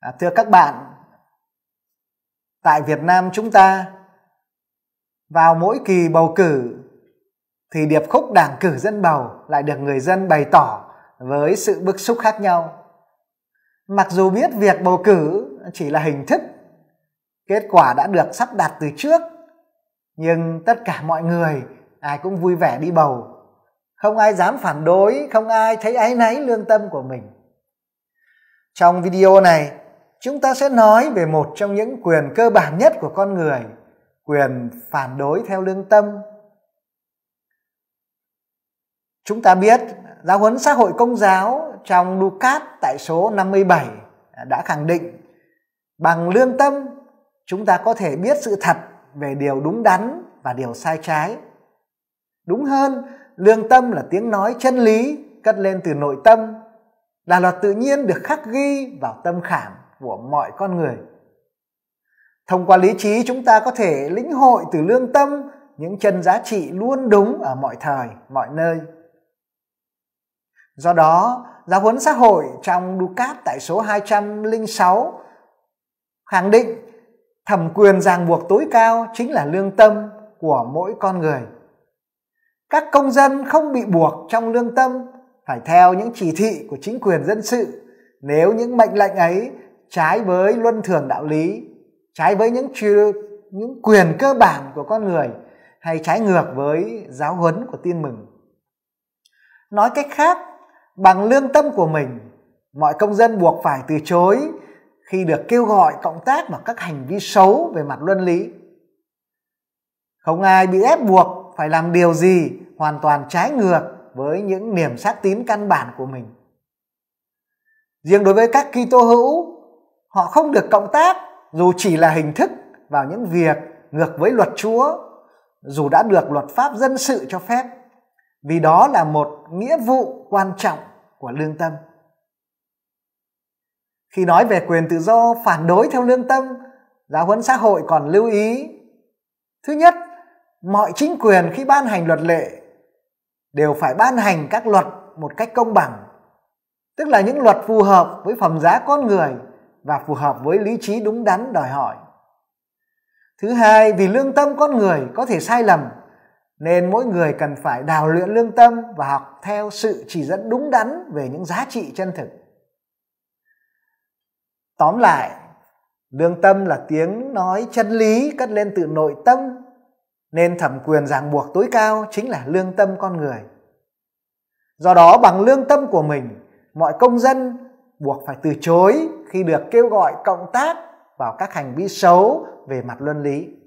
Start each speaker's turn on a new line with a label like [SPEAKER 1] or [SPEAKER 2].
[SPEAKER 1] à, thưa các bạn tại việt nam chúng ta vào mỗi kỳ bầu cử thì điệp khúc đảng cử dân bầu lại được người dân bày tỏ với sự bức xúc khác nhau mặc dù biết việc bầu cử chỉ là hình thức kết quả đã được sắp đặt từ trước nhưng tất cả mọi người ai cũng vui vẻ đi bầu không ai dám phản đối không ai thấy áy náy lương tâm của mình trong video này chúng ta sẽ nói về một trong những quyền cơ bản nhất của con người quyền phản đối theo lương tâm chúng ta biết giáo huấn xã hội công giáo trong Ducat tại số 57 đã khẳng định bằng lương tâm chúng ta có thể biết sự thật về điều đúng đắn và điều sai trái đúng hơn lương tâm là tiếng nói chân lý cất lên từ nội tâm là luật tự nhiên được khắc ghi vào tâm khảm của mọi con người thông qua lý trí chúng ta có thể lĩnh hội từ lương tâm những chân giá trị luôn đúng ở mọi thời mọi nơi do đó giáo huấn xã hội trong Ducat tại số 206 khẳng định thẩm quyền ràng buộc tối cao chính là lương tâm của mỗi con người các công dân không bị buộc trong lương tâm phải theo những chỉ thị của chính quyền dân sự nếu những mệnh lệnh ấy trái với luân thường đạo lý trái với những những quyền cơ bản của con người hay trái ngược với giáo huấn của tin mừng nói cách khác bằng lương tâm của mình mọi công dân buộc phải từ chối khi được kêu gọi cộng tác vào các hành vi xấu về mặt luân lý không ai bị ép buộc phải làm điều gì hoàn toàn trái ngược với những niềm xác tín căn bản của mình riêng đối với các Kitô hữu họ không được cộng tác dù chỉ là hình thức vào những việc ngược với luật chúa dù đã được luật pháp dân sự cho phép vì đó là một nghĩa vụ quan trọng của lương tâm khi nói về quyền tự do phản đối theo lương tâm giáo huấn xã hội còn lưu ý thứ nhất mọi chính quyền khi ban hành luật lệ đều phải ban hành các luật một cách công bằng tức là những luật phù hợp với phẩm giá con người và phù hợp với lý trí đúng đắn đòi hỏi thứ hai vì lương tâm con người có thể sai lầm nên mỗi người cần phải đào luyện lương tâm và học theo sự chỉ dẫn đúng đắn về những giá trị chân thực tóm lại lương tâm là tiếng nói chân lý cất lên từ nội tâm nên thẩm quyền ràng buộc tối cao chính là lương tâm con người do đó bằng lương tâm của mình mọi công dân buộc phải từ chối khi được kêu gọi cộng tác vào các hành vi xấu về mặt luân lý